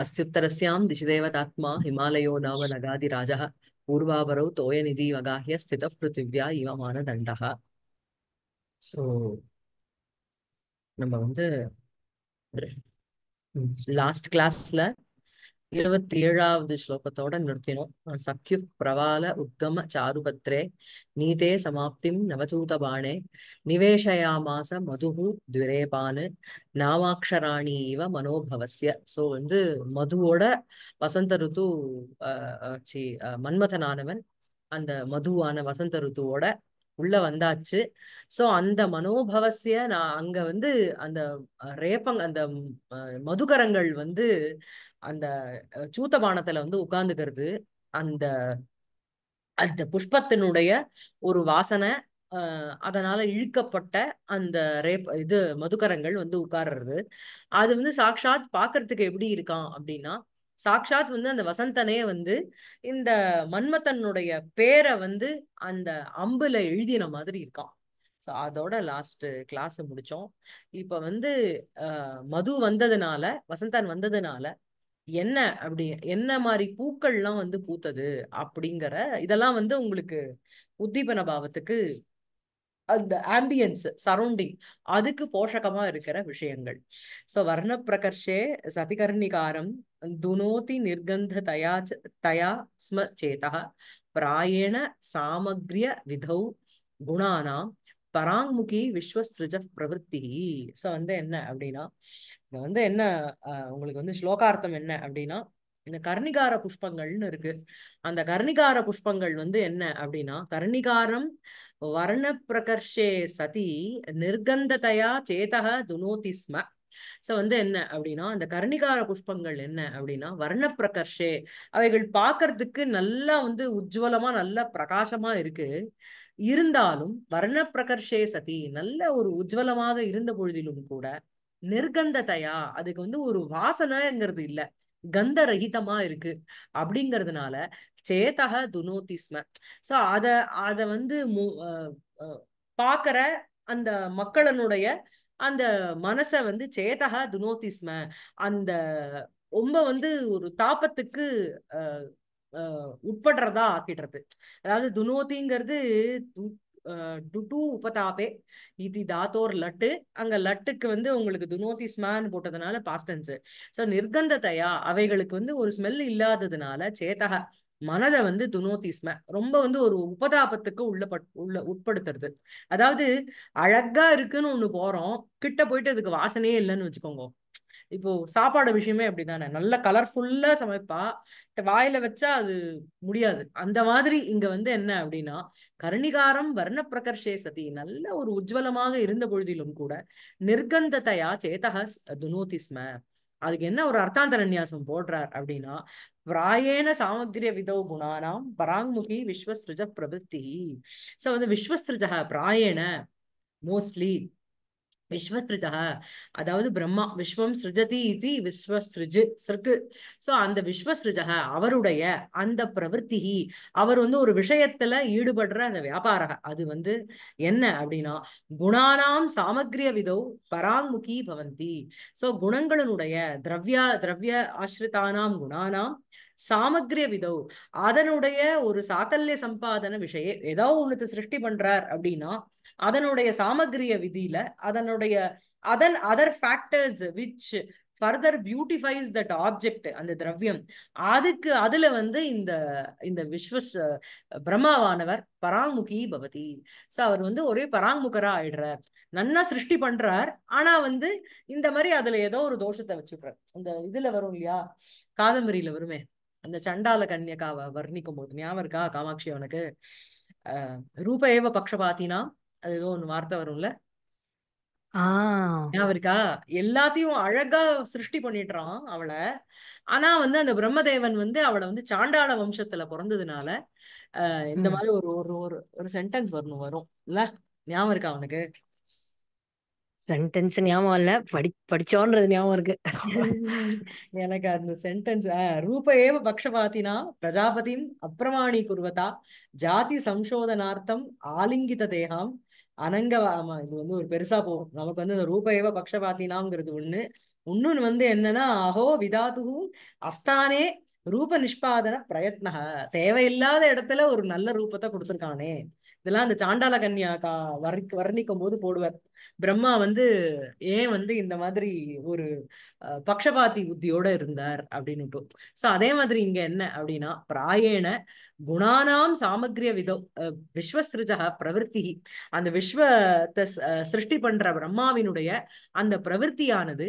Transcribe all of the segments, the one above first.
अस्त्युत्तरस्यां दिशिदेवतात्मा हिमालयो नाम नगादिराजः पूर्वापरौ तोयनिधि वगाह्य स्थितः पृथिव्या इव मानदण्डः ஸோ நம்ம வந்து லாஸ்ட் கிளாஸ்ல இருபத்தி ஏழாவது ஸ்லோகத்தோட நிறுத்தினோம் சக்யு பிரவால உத்தம சாருபத்ரே நீதே சமாப்திம் நவசூதபானே நிவேஷயாமாச மதுகு துரேபானு நாமாட்சராணி இவ மனோபவசிய சோ வந்து மதுவோட வசந்த ருத்து மன்மதனானவன் அந்த மதுவான வசந்த ருத்துவோட உள்ள வந்தாச்சு சோ அந்த மனோபவசிய நான் அங்க வந்து அந்த ரேப்பங் அந்த மதுகரங்கள் வந்து அந்த சூத்தபானத்துல வந்து உட்கார்ந்துக்கிறது அந்த அந்த புஷ்பத்தினுடைய ஒரு வாசனை அதனால இழுக்கப்பட்ட அந்த ரேப் இது மதுக்கரங்கள் வந்து உட்கார்றது அது வந்து சாக்ஷாத் பாக்குறதுக்கு எப்படி இருக்கான் அப்படின்னா சாக்ஷாத் வந்து அந்த வசந்தனே வந்து இந்த மன்மத்தனுடைய பேரை வந்து அந்த அம்புல எழுதின மாதிரி இருக்கான் ஸோ அதோட லாஸ்ட் கிளாஸ் முடிச்சோம் இப்போ வந்து மது வந்ததுனால வசந்தன் வந்ததுனால என்ன அப்படி என்ன மாதிரி பூக்கள்லாம் வந்து பூத்தது அப்படிங்கிற இதெல்லாம் வந்து உங்களுக்கு உத்தீபன பாவத்துக்கு அந்த ஆம்பியன்ஸ் சரௌண்டிங் அதுக்கு போஷகமா இருக்கிற விஷயங்கள் ஸோ வர்ணப்பிரகர்ஷே சதிகர்ணிகாரம் दुनोति தயா तया स्म பிராயேண प्रायेण सामग्र्यविधौ குணானாம் பராங்முகி விஸ்வஸ்ருஜ பிரவருத்தி ஸோ வந்து என்ன அப்படின்னா இது வந்து என்ன உங்களுக்கு வந்து ஸ்லோகார்த்தம் என்ன அப்படின்னா இந்த கர்ணிகார புஷ்பங்கள்னு இருக்கு அந்த கர்ணிகார புஷ்பங்கள் வந்து என்ன அப்படின்னா கர்ணிகாரம் வர்ண பிரகர்ஷே சதி நிர்கந்ததையா சேதக துனோதி ஸ்ம சோ வந்து என்ன அப்படின்னா அந்த கர்ணிகார புஷ்பங்கள் என்ன அப்படின்னா வர்ண பிரகர்ஷே அவைகள் பார்க்கறதுக்கு நல்லா வந்து உஜ்வலமா நல்லா பிரகாசமா இருக்கு இருந்தாலும் வர்ண பிரகர்ஷே சதி நல்ல ஒரு உஜ்வலமாக இருந்த பொழுதிலும் கூட நிர்கந்ததையா அதுக்கு வந்து ஒரு வாசனைங்கிறது இல்ல கந்த ரகிதமா இருக்கு அப்படிங்கிறதுனால சேத்தக துனோதிஸ்ம சோ அத அத வந்து பாக்குற அந்த மக்களனுடைய அந்த மனசை வந்து சேதகா துனோதிஸ்ம அந்த ரொம்ப வந்து ஒரு தாபத்துக்கு உட்படுறதா ஆக்கிடுறது அதாவது துனோதிங்கிறது டுடு உபதாபே இது தாத்தோர் லட்டு அங்க லட்டுக்கு வந்து உங்களுக்கு துனோதி ஸ்மான் போட்டதுனால பாஸ்டன்ஸ் ஸோ நிர்கந்தத்தையா அவைகளுக்கு வந்து ஒரு ஸ்மெல் இல்லாததுனால சேத்தக மனதை வந்து துனோதிஸ்ம ரொம்ப வந்து ஒரு உபதாபத்துக்கு உள்ள உள்ள உட்படுத்துறது அதாவது அழகா இருக்குன்னு ஒண்ணு போறோம் கிட்ட போயிட்டு அதுக்கு வாசனையே இல்லைன்னு வச்சுக்கோங்க இப்போ சாப்பாடு விஷயமே அப்படிதானே நல்ல கலர்ஃபுல்லா சமைப்பா வாயில வச்சா அது முடியாது அந்த மாதிரி இங்க வந்து என்ன அப்படின்னா கருணிகாரம் வர்ண பிரகர்ஷே சதி நல்ல ஒரு உஜ்வலமாக இருந்த பொழுதிலும் கூட நிர்கந்ததையா சேதக துனோதிஸ்ம அதுக்கு என்ன ஒரு அர்த்தாந்தரநியாசம் போடுறார் அப்படின்னா பிராயேன சாமுத்திரிய விதோ குணானாம் பராங்முகி விஸ்வஸ்ருஜ பிரபத்தி சோ வந்து விஸ்வஸ்ருஜா பிராயேன மோஸ்ட்லி விஸ்வஸ்ருஜா அதாவது பிரம்மா விஸ்வம் சிருஜதி இது விஸ்வஸ்ருஜு சிற்கு சோ அந்த விஸ்வஸ்ருஜா அவருடைய அந்த பிரவருத்தி அவர் வந்து ஒரு விஷயத்துல ஈடுபடுற அந்த வியாபார அது வந்து என்ன அப்படின்னா குணானாம் சாமக்ரிய விதோ பராங்முகி பவந்தி சோ குணங்களினுடைய திரவிய திரவிய ஆசிரித்தானாம் குணானாம் சாமக்ரிய விதவு அதனுடைய ஒரு சாக்கல்ய சம்பாதன விஷய ஏதோ ஒன்னுத்த சிருஷ்டி பண்றார் அப்படின்னா அதனுடைய சாமக்ரிய விதியில அதனுடைய அதன் other factors which further beautifies that object அந்த திரவியம் அதுக்கு அதுல வந்து இந்த இந்த விஸ்வ பிரம்மாவானவர் பராங்முகி பவதி ஸோ அவர் வந்து ஒரே பராங்முகரா ஆயிடுறார் நன்னா சிருஷ்டி பண்றார் ஆனா வந்து இந்த மாதிரி அதுல ஏதோ ஒரு தோஷத்தை வச்சுக்கிறார் இந்த இதுல வரும் இல்லையா காதம்பரியில வருமே அந்த சண்டால கன்யகாவை வர்ணிக்கும் போது ஞாபகம் இருக்கா காமாட்சி அவனுக்கு ஆஹ் ரூப ஏவ பக்ஷ பாத்தினா அது ஏதோ ஒண்ணு வார்த்தை வரும்ல ஞாபகம் இருக்கா எல்லாத்தையும் அழகா சிருஷ்டி பண்ணிடுறான் அவளை ஆனா வந்து அந்த பிரம்மதேவன் வந்து அவளை வந்து சாண்டாள வம்சத்துல பிறந்ததுனால ஆஹ் இந்த மாதிரி ஒரு ஒரு ஒரு சென்டென்ஸ் வரணும் வரும் இல்ல ஞாபகம் இருக்கா அவனுக்கு சென்டென்ஸ் ஞாபகம் இல்ல படி படிச்சோன்றது ஞாபகம் இருக்கு எனக்கு அந்த சென்டென்ஸ் ஏவ பக்ஷபாத்தினா பிரஜாபதி அப்ரமாணி குருவதா ஜாதி சம்சோதனார்த்தம் ஆலிங்கித தேகம் அனங்க ஆமா இது வந்து ஒரு பெருசா போகும் நமக்கு வந்து இந்த ரூபேவ பக்ஷபாத்தினாங்கிறது ஒண்ணு இன்னொன்னு வந்து என்னன்னா அஹோ விதாதுகு அஸ்தானே ரூப நிஷ்பாதன பிரயத்ன தேவையில்லாத இடத்துல ஒரு நல்ல ரூபத்தை கொடுத்துருக்கானே இதெல்லாம் அந்த சாண்டால கன்யா கா வர்ணி வர்ணிக்கும் போது போடுவார் பிரம்மா வந்து ஏன் வந்து இந்த மாதிரி ஒரு பக்ஷபாதி புத்தியோட இருந்தார் அப்படின்னுட்டு சோ அதே மாதிரி இங்க என்ன அப்படின்னா பிராயேண குணானாம் சாமகிரிய விதம் விஸ்வசிருஜக பிரவருத்தி அந்த விஸ்வத்தை சிருஷ்டி பண்ற பிரம்மாவினுடைய அந்த பிரவருத்தியானது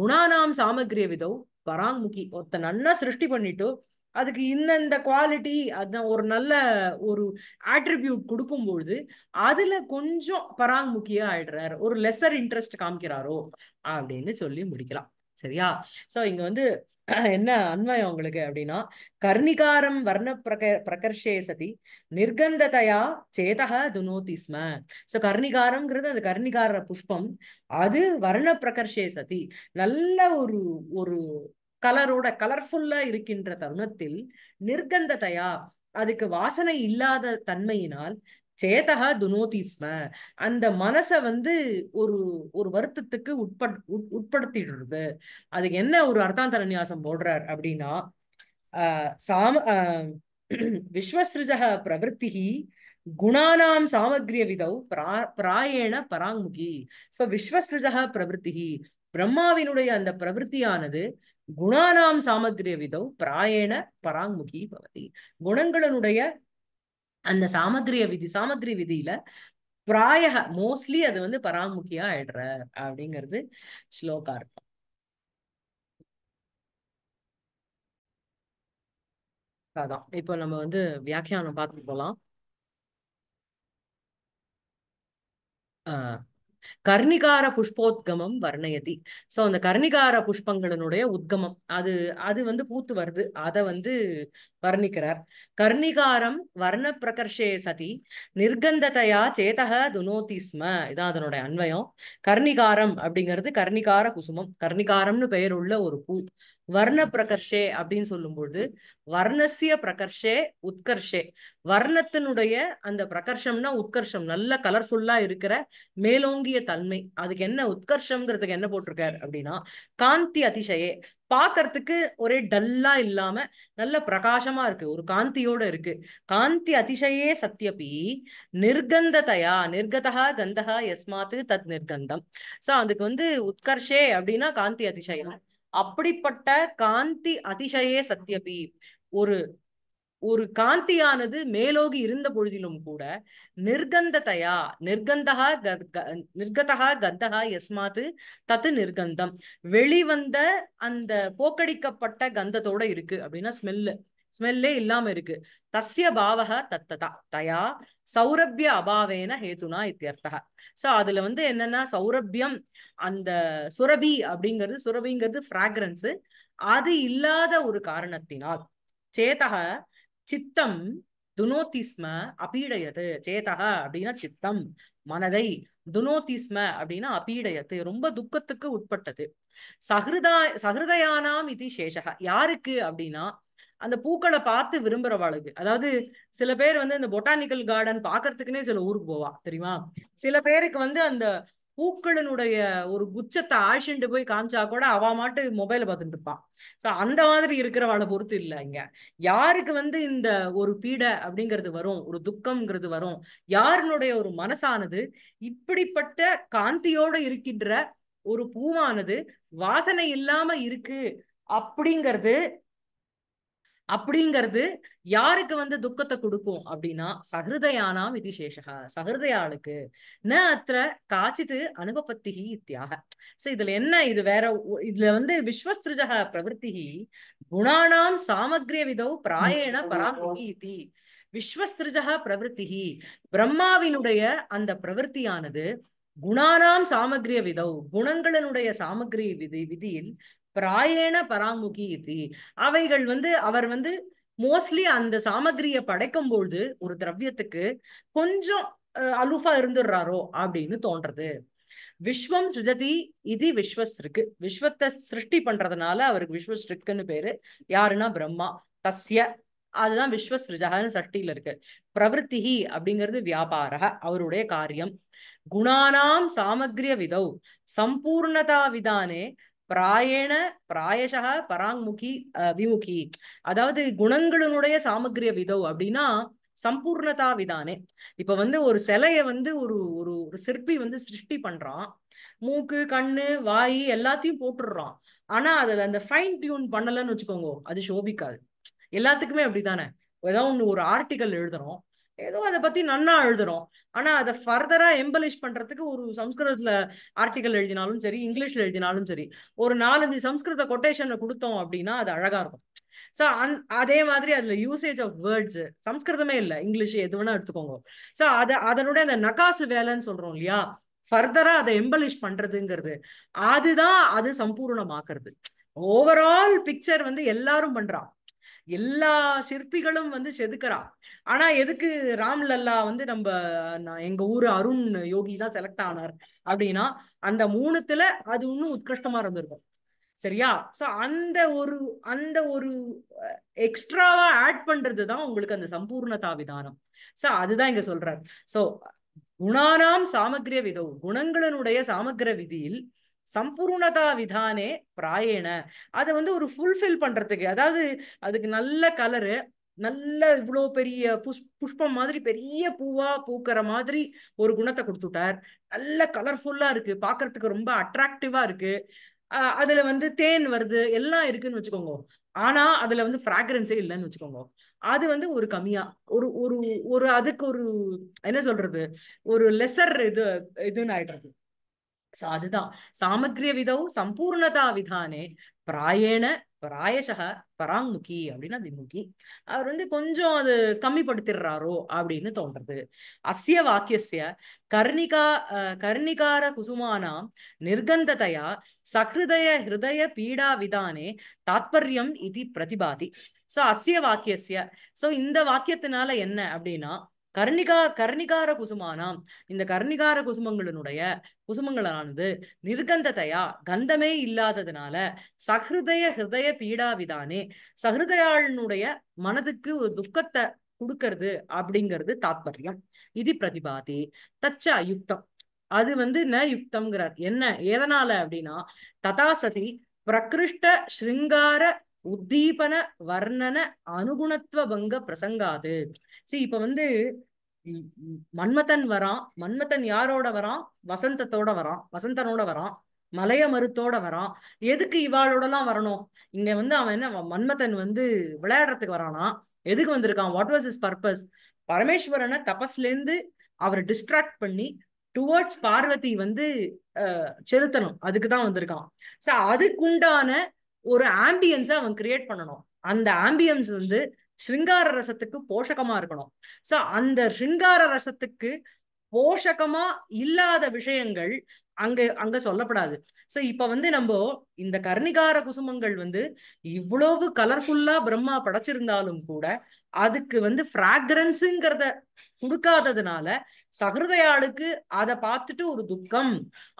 குணானாம் சாமகிரிய விதம் பராங்முகி ஒருத்த நன்னா சிருஷ்டி பண்ணிட்டு அதுக்கு இந்தந்த குவாலிட்டி அதுதான் ஒரு நல்ல ஒரு ஆட்ரிபியூட் கொடுக்கும்பொழுது அதுல கொஞ்சம் பராங்முக்கியா ஆயிடுறாரு ஒரு லெசர் இன்ட்ரெஸ்ட் காமிக்கிறாரோ அப்படின்னு சொல்லி முடிக்கலாம் சரியா சோ இங்க வந்து என்ன அன்வயம் உங்களுக்கு அப்படின்னா கர்ணிகாரம் வர்ண பிரக பிரகர்ஷே சதி நிர்கந்ததையா சேதக துனோதி ஸ்ம ஸோ கர்ணிகாரம்ங்கிறது அந்த கர்ணிகார புஷ்பம் அது வர்ண பிரகர்ஷே சதி நல்ல ஒரு ஒரு கலரோட கலர்ஃபுல்லா இருக்கின்ற தருணத்தில் நிர்கந்த அதுக்கு வாசனை இல்லாத தன்மையினால் சேதகா துனோதிஸ்ம அந்த மனசை வந்து ஒரு ஒரு வருத்தத்துக்கு உட்பட் உட்படுத்திடுறது அதுக்கு என்ன ஒரு அர்த்தாந்தர நியாசம் போடுறார் அப்படின்னா சாம விஸ்வசிருஜக பிரவருத்தி குணானாம் சாமகிரிய விதவ் பிரா பிராயேண பராங்முகி ஸோ விஸ்வசிருஜக பிரவருத்தி பிரம்மாவினுடைய அந்த பிரவருத்தியானது குணானாம் சாமகிரிய விதோ பிராயண பராங்முகி பவதி குணங்களனுடைய அந்த சாமகிரிய விதி சாமகிரிய விதியில பிராய மோஸ்ட்லி அது வந்து பராமுகியா ஆயிடுற அப்படிங்கிறது ஸ்லோகார்த்தம் அதான் இப்போ நம்ம வந்து வியாக்கியானம் பார்த்துட்டு ஆஹ் கர்ணிகார புஷ்போத்கமம் வர்ணயதி சோ அந்த கர்ணிகார புஷ்பங்களினுடைய உத்கமம் அது அது வந்து பூத்து வருது அதை வந்து வர்ணிக்கிறார் கர்ணிகாரம் வர்ண பிரகர்ஷே சதி நிர்கந்ததையா சேதக துனோதிஸ்ம இதான் அதனுடைய அன்வயம் கர்ணிகாரம் அப்படிங்கிறது கர்ணிகார குசுமம் கர்ணிகாரம்னு பெயர் உள்ள ஒரு பூ வர்ண பிரகர்ஷே அப்படின்னு சொல்லும்போது வர்ணசிய பிரகர்ஷே உத்கர்ஷே வர்ணத்தினுடைய அந்த பிரகர்ஷம்னா உத்கர்ஷம் நல்ல கலர்ஃபுல்லா இருக்கிற மேலோங்கிய தன்மை அதுக்கு என்ன உத்கர்ஷம்ங்கிறதுக்கு என்ன போட்டிருக்காரு அப்படின்னா காந்தி அதிசயே பாக்குறதுக்கு ஒரே டல்லா இல்லாம நல்ல பிரகாசமா இருக்கு ஒரு காந்தியோட இருக்கு காந்தி அதிசயே சத்தியபி நிர்கந்ததையா நிர்கதா கந்தகா எஸ்மாத்து தத் நிர்கந்தம் சோ அதுக்கு வந்து உத்கர்ஷே அப்படின்னா காந்தி அதிசயம் அப்படிப்பட்ட காந்தி அதிசயே சத்தியபி ஒரு ஒரு காந்தியானது மேலோகி இருந்த பொழுதிலும் கூட நிர்கந்ததையா நிர்கந்தகா நிர்கதகா கந்தகா எஸ்மாத்து தத்து நிர்கந்தம் வெளிவந்த அந்த போக்கடிக்கப்பட்ட கந்தத்தோட இருக்கு அப்படின்னா ஸ்மெல்லு ஸ்மெல்லே இல்லாம இருக்கு தஸ்ய பாவக தத்ததா தயா சௌரபிய அபாவேன ஹேத்துனா இத்தியர்த்தா சோ அதுல வந்து என்னன்னா சௌரபியம் அந்த சுரபி அப்படிங்கிறது சுரபிங்கிறது ஃப்ராக்ரன்ஸ் அது இல்லாத ஒரு காரணத்தினால் சேதக சித்தம் துனோதிஸ்ம அபீடயது சேதக அப்படின்னா சித்தம் மனதை துனோதிஸ்ம அப்படின்னா அபீடயத்து ரொம்ப துக்கத்துக்கு உட்பட்டது சஹிருதா சகிருதயானாம் இது சேஷக யாருக்கு அப்படின்னா அந்த பூக்களை பார்த்து விரும்புறவாளுக்கு அதாவது சில பேர் வந்து இந்த பொட்டானிக்கல் கார்டன் பாக்குறதுக்குன்னே சில ஊருக்கு போவா தெரியுமா சில பேருக்கு வந்து அந்த பூக்களினுடைய ஒரு குச்சத்தை ஆழ்ச்சிட்டு போய் காமிச்சா கூட அவ மாட்டு மொபைல பார்த்துட்டு இருப்பான் ஸோ அந்த மாதிரி இருக்கிறவாளை பொறுத்து இல்லை இங்க யாருக்கு வந்து இந்த ஒரு பீடை அப்படிங்கிறது வரும் ஒரு துக்கம்ங்கிறது வரும் யாருனுடைய ஒரு மனசானது இப்படிப்பட்ட காந்தியோட இருக்கின்ற ஒரு பூவானது வாசனை இல்லாம இருக்கு அப்படிங்கிறது அப்படிங்கிறது யாருக்கு வந்து துக்கத்தை கொடுக்கும் அப்படின்னா சகிருதயானாம் விதிசேஷா சேஷகா சகிருதயாளுக்கு ந அத்த காச்சித்து அனுபபத்திகி இத்தியாக சோ இதுல என்ன இது வேற இதுல வந்து விஸ்வஸ்திருஜக பிரவருத்திகி குணானாம் சாமகிரிய விதோ பிராயண பராமுகி இது விஸ்வஸ்திருஜக பிரவருத்திகி பிரம்மாவினுடைய அந்த பிரவருத்தியானது குணானாம் சாமகிரிய விதவ் குணங்களினுடைய சாமகிரி விதி விதியில் பிராயண பராமுகி இது அவைகள் வந்து அவர் வந்து மோஸ்ட்லி அந்த சாமகிரியை படைக்கும் பொழுது ஒரு திரவியத்துக்கு கொஞ்சம் அலுஃபா இருந்துடுறாரோ அப்படின்னு தோன்றது விஸ்வம் சிருஜதி இது விஸ்வஸ்ருக்கு விஸ்வத்தை சிருஷ்டி பண்றதுனால அவருக்கு விஸ்வஸ்ருக்குன்னு பேரு யாருன்னா பிரம்மா தஸ்ய அதுதான் விஸ்வஸ்ருஜகன்னு சட்டியில இருக்கு பிரவருத்திகி அப்படிங்கிறது வியாபார அவருடைய காரியம் குணானாம் சாமகிரிய விதவ் சம்பூர்ணதா விதானே பிராயண பிராயசா பராங்முகி விமுகி அதாவது குணங்களுடைய சாமகிரிய விதவு அப்படின்னா சம்பூர்ணதா விதானே இப்ப வந்து ஒரு சிலைய வந்து ஒரு ஒரு ஒரு சிற்பி வந்து சிருஷ்டி பண்றான் மூக்கு கண்ணு வாய் எல்லாத்தையும் போட்டுடுறான் ஆனா அதுல அந்த ஃபைன் டியூன் பண்ணலன்னு வச்சுக்கோங்க அது சோபிக்காது எல்லாத்துக்குமே அப்படித்தானே ஏதாவது ஒன்று ஒரு ஆர்டிக்கல் எழுதுறோம் ஏதோ அதை பத்தி நன்னா எழுதுறோம் ஆனா அதை ஃபர்தரா எம்பலிஷ் பண்றதுக்கு ஒரு சம்ஸ்கிருதத்துல ஆர்டிக்கல் எழுதினாலும் சரி இங்கிலீஷ்ல எழுதினாலும் சரி ஒரு நாலஞ்சு சம்ஸ்கிருத கொட்டேஷன்ல கொடுத்தோம் அப்படின்னா அது அழகா இருக்கும் ஸோ அந் அதே மாதிரி அதுல யூசேஜ் ஆஃப் வேர்ட்ஸ் சம்ஸ்கிருதமே இல்லை இங்கிலீஷ் எது வேணா எடுத்துக்கோங்க ஸோ அதை அதனுடைய அந்த நகாசு வேலைன்னு சொல்றோம் இல்லையா ஃபர்தரா அதை எம்பலிஷ் பண்றதுங்கிறது அதுதான் அது சம்பூர்ணமாக்குறது ஓவரால் பிக்சர் வந்து எல்லாரும் பண்றான் எல்லா சிற்பிகளும் வந்து செதுக்கிறா ஆனா எதுக்கு ராம் லல்லா வந்து நம்ம எங்க ஊர் அருண் யோகி தான் செலக்ட் ஆனார் அப்படின்னா அந்த மூணுத்துல அது இன்னும் உத்கிருஷ்டமா இருந்திருக்கும் சரியா சோ அந்த ஒரு அந்த ஒரு எக்ஸ்ட்ராவா ஆட் பண்றது தான் உங்களுக்கு அந்த சம்பூர்ணதா விதானம் சோ அதுதான் இங்க சொல்றாரு சோ குணானாம் சாமக்கிரிய விதோ குணங்களினுடைய சாமக்கிர விதியில் சம்பூர்ணதா விதானே பிராயண அதை வந்து ஒரு ஃபுல்ஃபில் பண்றதுக்கு அதாவது அதுக்கு நல்ல கலரு நல்ல இவ்வளோ பெரிய புஷ் புஷ்பம் மாதிரி பெரிய பூவா பூக்கிற மாதிரி ஒரு குணத்தை கொடுத்துட்டார் நல்ல கலர்ஃபுல்லா இருக்கு பாக்குறதுக்கு ரொம்ப அட்ராக்டிவா இருக்கு அதுல வந்து தேன் வருது எல்லாம் இருக்குன்னு வச்சுக்கோங்க ஆனா அதுல வந்து ஃப்ராக்ரன்ஸே இல்லைன்னு வச்சுக்கோங்க அது வந்து ஒரு கம்மியா ஒரு ஒரு ஒரு அதுக்கு ஒரு என்ன சொல்றது ஒரு லெசர் இது இதுன்னு ஆயிடுறது ஸோ அதுதான் சாமக்கிரிய விதவு சம்பூர்ணதா விதானே பிராயண பிராயசக பராங்முகி அப்படின்னு அது முகி அவர் வந்து கொஞ்சம் அது கம்மிப்படுத்திடுறாரோ அப்படின்னு தோன்றது அஸ்ய வாக்கியசிய கர்ணிகா கர்ணிகார குசுமானாம் நிர்கந்ததையா சஹிருதய ஹிருதய பீடா விதானே தாத்பரியம் இது பிரதிபாதி சோ அஸ்ய வாக்கியசிய சோ இந்த வாக்கியத்தினால என்ன அப்படின்னா கர்ணிகா கர்ணிகார குசுமானாம் இந்த கர்ணிகார குசுமங்களினுடைய குசுமங்களானது நிர்கந்ததையா கந்தமே இல்லாததுனால சஹிருதய ஹிருதய பீடாவிதானே சஹிருதயாளனுடைய மனதுக்கு ஒரு துக்கத்தை கொடுக்கறது அப்படிங்கிறது தாத்பரியம் இது பிரதிபாதி தச்ச அயுக்தம் அது வந்து ந யுக்தம்ங்கிறார் என்ன எதனால அப்படின்னா ததாசதி பிரகிருஷ்ட ஸ்ருங்கார உத்தீபன வர்ணன அனுகுணத்துவ பங்க பிரசங்காது சி இப்ப வந்து மன்மதன் வரான் மன்மதன் யாரோட வரான் வசந்தத்தோட வரான் வசந்தனோட வரான் மலைய மருத்தோட வரான் எதுக்கு இவாளோடலாம் வரணும் இங்க வந்து அவன் என்ன மன்மதன் வந்து விளையாடுறதுக்கு வரானா எதுக்கு வந்திருக்கான் வாட் வாஸ் இஸ் பர்பஸ் பரமேஸ்வரனை இருந்து அவரை டிஸ்ட்ராக்ட் பண்ணி டுவர்ட்ஸ் பார்வதி வந்து செலுத்தணும் அதுக்கு தான் வந்திருக்கான் ஸோ அதுக்குண்டான ஒரு ஆம்பியன்ஸை அவன் கிரியேட் பண்ணணும் அந்த ஆம்பியன்ஸ் வந்து ஸ்ருங்கார ரசத்துக்கு போஷகமா இருக்கணும் சோ அந்த ஸ்ருங்கார ரசத்துக்கு போஷகமா இல்லாத விஷயங்கள் அங்க அங்க சொல்லப்படாது சோ இப்ப வந்து நம்ம இந்த கர்ணிகார குசுமங்கள் வந்து இவ்வளவு கலர்ஃபுல்லா பிரம்மா படைச்சிருந்தாலும் கூட அதுக்கு வந்து ஃப்ராக்ரன்ஸுங்கிறத கொடுக்காததுனால சகிருதையாளுக்கு அதை பார்த்துட்டு ஒரு துக்கம்